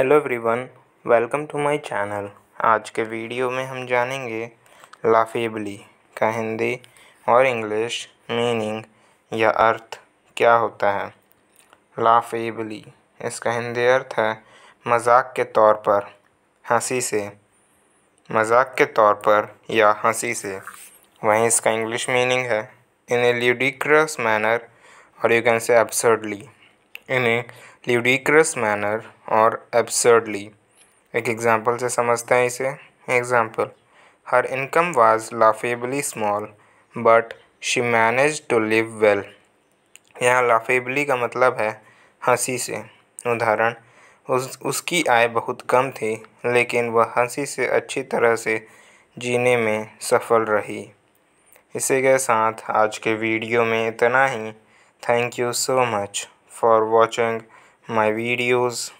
hello everyone welcome to my channel आज के video में हम जानेंगे लाफेबली का हिंदी और इंग्लिश मीनिंग या अर्थ क्या होता है लाफेबली इसका हिंदी अर्थ है मजाक के तौर पर हंसी से मजाक के तौर पर या हंसी से वहीं इसका इंग्लिश मीनिंग है इन ए ल्यूडिक्रस मैनर और you can say absurdly in a ludicrous manner और एब्सर्डली एक एग्जाम्पल से समझते हैं इसे example her income was laughably small but she manage to live well यहाँ लाफेबली का मतलब है हंसी से उदाहरण उस उसकी आय बहुत कम थी लेकिन वह हंसी से अच्छी तरह से जीने में सफल रही इसी के साथ आज के वीडियो में इतना ही thank you so much for watching my videos